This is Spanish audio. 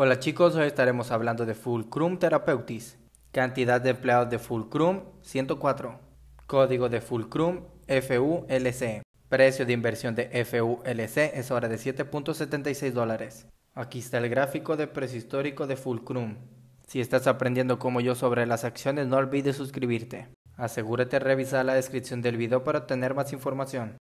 Hola chicos, hoy estaremos hablando de Fulcrum Therapeutics. Cantidad de empleados de Fulcrum 104. Código de Fulcrum FULC. Precio de inversión de FULC es ahora de 7.76 dólares. Aquí está el gráfico de precio histórico de Fulcrum. Si estás aprendiendo como yo sobre las acciones, no olvides suscribirte. Asegúrate de revisar la descripción del video para obtener más información.